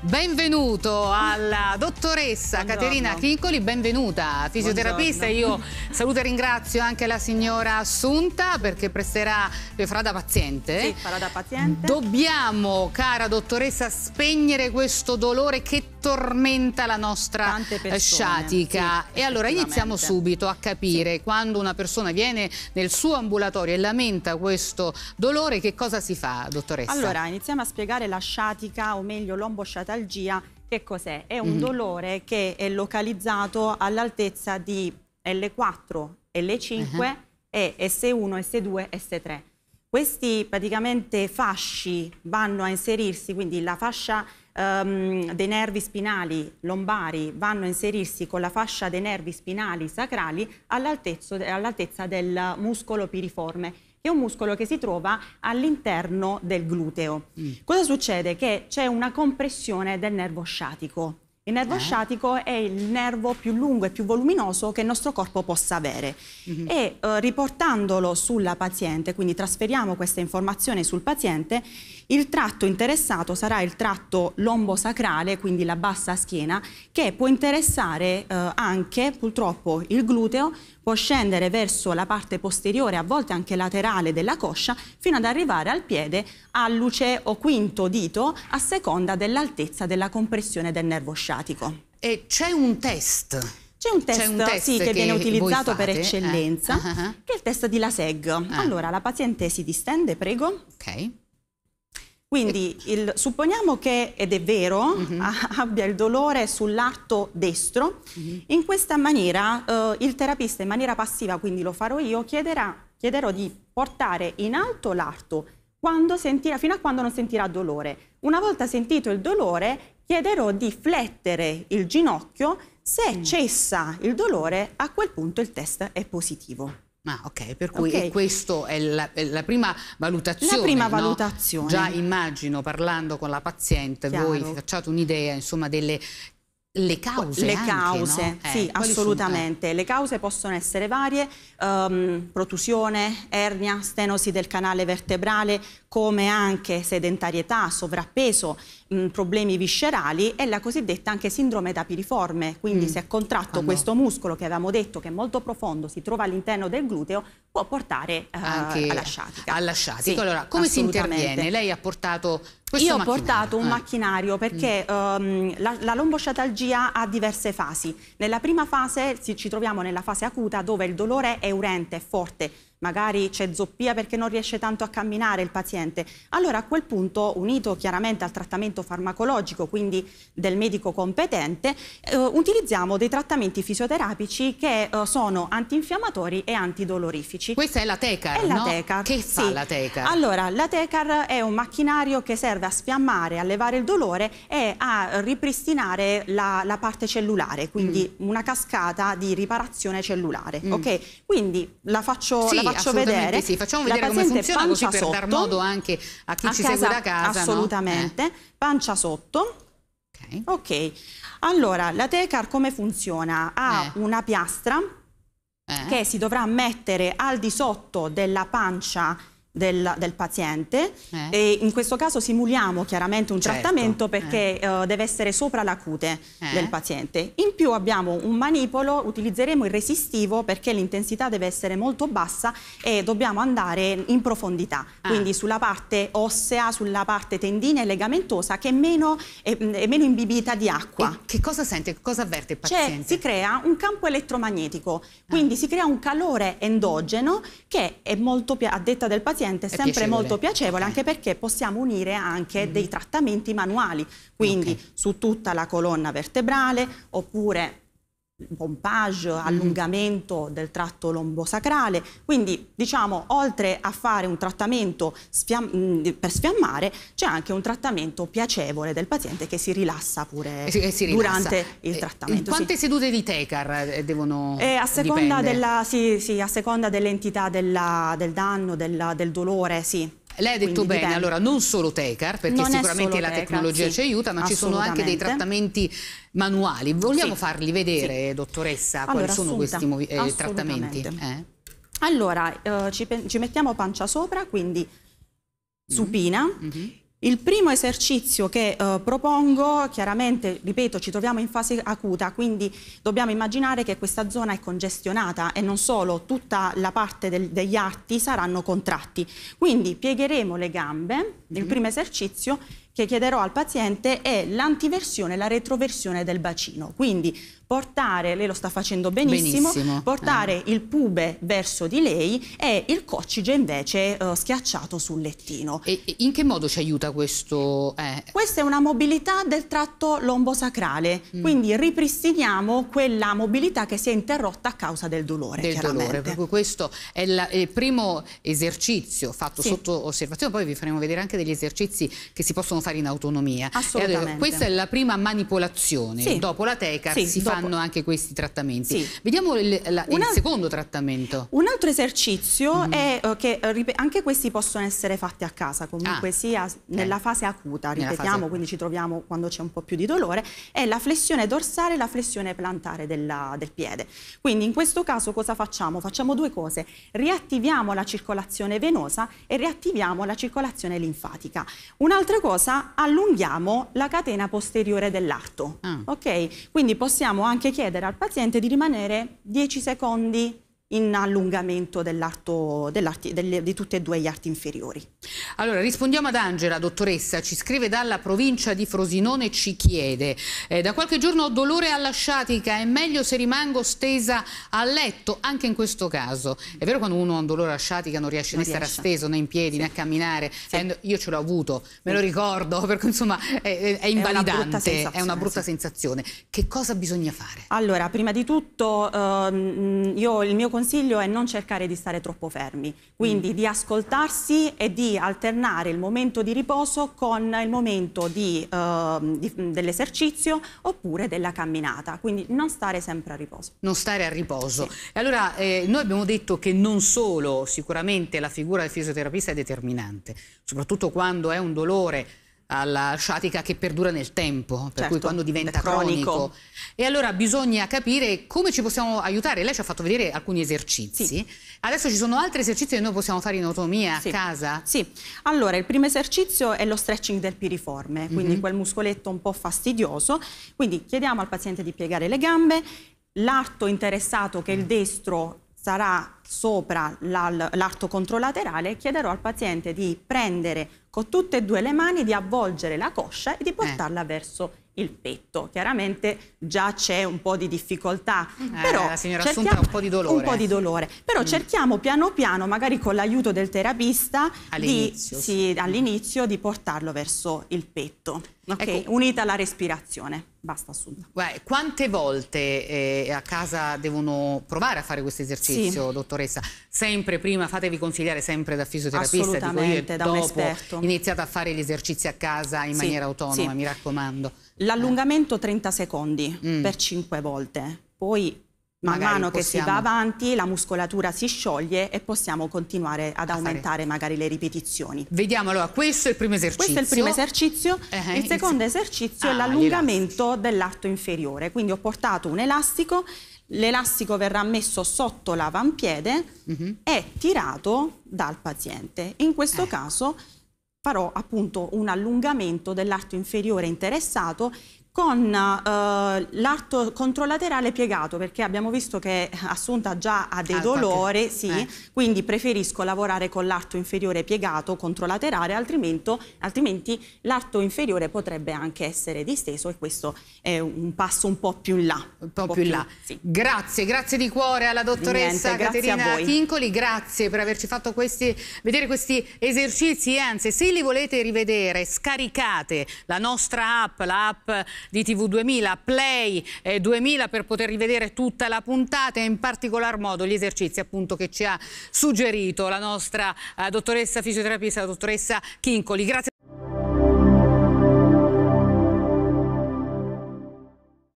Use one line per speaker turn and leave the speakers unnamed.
benvenuto alla dottoressa Buongiorno. Caterina Chincoli, benvenuta fisioterapista. Buongiorno. Io saluto e ringrazio anche la signora Assunta perché presterà, farà da paziente. Sì, farà da paziente. Dobbiamo, cara dottoressa, spegnere questo dolore che tormenta la nostra eh, sciatica. Sì, e allora iniziamo subito a capire sì. quando una persona viene nel suo ambulatorio e lamenta questo dolore, che cosa si fa, dottoressa? Allora,
iniziamo a spiegare la sciatica, o meglio l'ombosciatalgia, che cos'è? È un mm. dolore che è localizzato all'altezza di L4, L5 uh -huh. e S1, S2, S3. Questi praticamente fasci vanno a inserirsi, quindi la fascia um, dei nervi spinali lombari vanno a inserirsi con la fascia dei nervi spinali sacrali all'altezza all del muscolo piriforme che è un muscolo che si trova all'interno del gluteo. Mm. Cosa succede? Che c'è una compressione del nervo sciatico. Il nervo eh. sciatico è il nervo più lungo e più voluminoso che il nostro corpo possa avere mm -hmm. e eh, riportandolo sulla paziente, quindi trasferiamo questa informazione sul paziente, il tratto interessato sarà il tratto lombosacrale, quindi la bassa schiena, che può interessare eh, anche purtroppo il gluteo, può scendere verso la parte posteriore, a volte anche laterale della coscia, fino ad arrivare al piede alluce o quinto dito a seconda dell'altezza della compressione del nervo sciatico.
E c'è un test c'è un test, un test sì, che, che, viene utilizzato per eccellenza, eh? Ah, uh ah, -huh. Ah.
che è il test di Laseg. Ah. Allora, la paziente si distende, prego. Ok. Quindi il, supponiamo che, ed è vero, mm -hmm. abbia il dolore sull'arto destro, mm -hmm. in questa maniera eh, il terapista in maniera passiva, quindi lo farò io, chiederà, chiederò di portare in alto l'arto fino a quando non sentirà dolore. Una volta sentito il dolore chiederò di flettere il ginocchio, se mm. cessa
il dolore a quel punto il test è positivo. Ah, ok, per cui okay. questa è la, la, prima valutazione. La prima no? valutazione. Già immagino, parlando con la paziente, Chiaro. voi facciate un'idea delle le cause? Le cause, no? sì, eh, assolutamente.
Le cause possono essere varie, um, ehm, protusione, ernia, stenosi del canale vertebrale, come anche sedentarietà, sovrappeso, mh, problemi viscerali e la cosiddetta anche sindrome da piriforme. Quindi mm. se è contratto Quando... Ah, questo muscolo che avevamo detto che è molto profondo, si trova all'interno del gluteo, può portare uh, anche alla sciatica.
Alla sciatica. Sì, allora, come si interviene?
Lei ha portato questo Io ho portato un eh. macchinario perché mm. um, la, la lombosciatalgia ha diverse fasi. Nella prima fase ci troviamo nella fase acuta dove il dolore è urente, forte, magari c'è zoppia perché non riesce tanto a camminare il paziente, allora a quel punto, unito chiaramente al trattamento farmacologico, quindi del medico competente, eh, utilizziamo dei trattamenti fisioterapici che eh, sono antinfiammatori e antidolorifici. Questa è la Tecar, è la no? Tecar. Che sì. la Tecar? Allora, la Tecar è un macchinario che serve a spiammare, a levare il dolore e a ripristinare la, la parte cellulare, quindi mm. una cascata di riparazione cellulare, mm. ok? Quindi la faccio, sì, la faccio faccio vedere. Sì, facciamo vedere come funziona così per sotto, dar modo anche a chi a ci casa, segue da casa. Assolutamente, no? eh. pancia sotto. Okay. ok, allora la Tecar come funziona? Ha eh. una piastra eh. che si dovrà mettere al di sotto della pancia del, del paziente eh. e in questo caso simuliamo chiaramente un certo. trattamento perché eh. uh, deve essere sopra la cute eh. del paziente. In più abbiamo un manipolo, utilizzeremo il resistivo perché l'intensità deve essere molto bassa e dobbiamo andare in profondità, ah. quindi sulla parte ossea, sulla parte tendina e legamentosa che è meno, è, è meno imbibita di acqua. E che cosa sente, che cosa avverte il paziente? si crea un campo elettromagnetico, quindi ah. si crea un calore endogeno che è molto, a detta del paziente, paziente è sempre piacevole. molto piacevole anche perché possiamo unire anche mm. dei trattamenti manuali, quindi okay. su tutta la colonna vertebrale oppure pompage, mm-hmm. allungamento del tratto lombosacrale, quindi diciamo oltre a fare un trattamento sfiam mm, per sfiammare c'è anche un trattamento piacevole del paziente che si rilassa pure si, si rilassa. durante il trattamento. quante sì. sedute di TECAR
eh, devono eh, a della,
sì, sì, a seconda dell'entità del danno,
della, del dolore, sì. Lei ha detto Quindi bene, dipende. allora non solo Tecar, perché non sicuramente la tecar, tecnologia sì, ci aiuta, ma ci sono anche dei trattamenti manuali. Vogliamo sì, farli vedere, sì. dottoressa, allora, quali sono questi eh, trattamenti? Eh?
Allora, eh, ci, ci, mettiamo pancia sopra, quindi mm. supina, mm -hmm. Il primo esercizio che eh, propongo, chiaramente, ripeto, ci troviamo in fase acuta, quindi dobbiamo immaginare che questa zona è congestionata e non solo, tutta la parte del, degli arti saranno contratti. Quindi piegheremo le gambe, mm -hmm. il primo esercizio che chiederò al paziente è l'antiversione e la retroversione del bacino. Quindi portare, lei lo sta facendo benissimo, benissimo. portare eh. il pube verso di lei e il coccige invece eh, schiacciato sul lettino. E, in che modo ci aiuta questo? Eh? Questa è una mobilità del tratto lombosacrale, mm. quindi ripristiniamo quella mobilità
che si è interrotta a causa del dolore. Del dolore, proprio questo è, il primo esercizio fatto sì. sotto osservazione, poi vi faremo vedere anche degli esercizi che si possono fare in autonomia. Assolutamente. Allora, questa è la prima manipolazione, sì. dopo la teca sì, si fa hanno anche questi trattamenti. Sì. Vediamo il, la, il secondo trattamento.
Un altro esercizio mm. è uh, che anche questi possono essere fatti a casa, comunque ah. sia nella eh. fase acuta, ripetiamo, fase... quindi ci troviamo quando c'è un po' più di dolore, è la flessione dorsale e la flessione plantare della, del piede. Quindi in questo caso cosa facciamo? Facciamo due cose, riattiviamo la circolazione venosa e riattiviamo la circolazione linfatica. Un'altra cosa, allunghiamo la catena posteriore dell'arto. ah. ok? Quindi possiamo anche chiedere al paziente di rimanere 10 secondi in allungamento dell'arto, dell di tutte
e due gli arti inferiori. Allora rispondiamo ad Angela, dottoressa, ci scrive dalla provincia di Frosinone, ci chiede, eh, da qualche giorno ho dolore alla sciatica, è meglio se rimango stesa a letto, anche in questo caso. È vero quando uno ha un dolore alla sciatica non riesce non né a stare steso né in piedi sì. né a camminare, sì. eh, io ce l'ho avuto, me lo ricordo, perché insomma è, è invalidante, è una brutta sensazione. Una brutta sì. sensazione. Che cosa bisogna fare? Allora, prima di tutto
ehm, io il mio consiglio consiglio è non cercare di stare troppo fermi, quindi mm. di ascoltarsi e di alternare il momento di riposo con il momento eh, dell'esercizio oppure della camminata, quindi non stare sempre a riposo.
Non stare a riposo. Sì. E allora eh, noi abbiamo detto che non solo sicuramente la figura del fisioterapista è determinante, soprattutto quando è un dolore alla sciatica che perdura nel tempo, per certo, cui quando diventa cronico. cronico. E allora bisogna capire come ci possiamo aiutare. Lei ci ha fatto vedere alcuni esercizi. Sì. Adesso ci sono altri esercizi che noi possiamo fare in autonomia sì. a casa? Sì. Allora, il primo esercizio è lo stretching del piriforme, quindi mm -hmm. quel
muscoletto un po' fastidioso. Quindi chiediamo al paziente di piegare le gambe, l'arto interessato che è il mm. destro sarà sopra l'arto controlaterale, chiederò al paziente di prendere con tutte e due le mani di avvolgere la coscia e di eh. portarla eh. verso il petto. Chiaramente già c'è un po' di difficoltà, eh, però la signora Assunta un po' di dolore. Un po' di dolore, però mm. cerchiamo piano piano, magari con l'aiuto del
terapista, all'inizio di, sì, all
di portarlo verso il petto. Okay? Ecco. Unita alla respirazione. Basta Assunta.
Guarda, quante volte eh, a casa devono provare a fare questo esercizio, sì. dottoressa? Sempre prima, fatevi consigliare sempre da fisioterapista, dico io, da dopo, un esperto. Iniziate a fare gli esercizi a casa in sì, maniera autonoma, sì. mi
raccomando. L'allungamento 30 secondi mm. per 5 volte, poi man magari mano possiamo... che si va avanti la muscolatura si scioglie e possiamo continuare ad aumentare magari le ripetizioni. Vediamo allora, ah, questo è il primo esercizio. Questo è il primo esercizio, eh, il secondo il... esercizio ah, è l'allungamento dell'arto inferiore, quindi ho portato un elastico, l'elastico verrà messo sotto l'avampiede mm -hmm. e tirato dal paziente. In questo eh. caso farò appunto un allungamento dell'arto inferiore interessato con eh, l'arto controlaterale piegato perché abbiamo visto che Assunta già ha dei ah, dolori, sì, eh. quindi preferisco lavorare con l'arto inferiore piegato controlaterale altrimenti, altrimenti l'arto inferiore potrebbe anche essere disteso e questo è un passo un po' più in là. Un po', un po più in là. Sì. Grazie,
grazie di cuore alla dottoressa niente, Caterina Tincoli, grazie per averci fatto questi, vedere questi esercizi, anzi se li volete rivedere scaricate la nostra app, la app di TV2000, Play eh, 2000 per poter rivedere tutta la puntata e in particolar modo gli esercizi appunto che ci ha suggerito la nostra eh, dottoressa fisioterapista, la dottoressa Chincoli. Grazie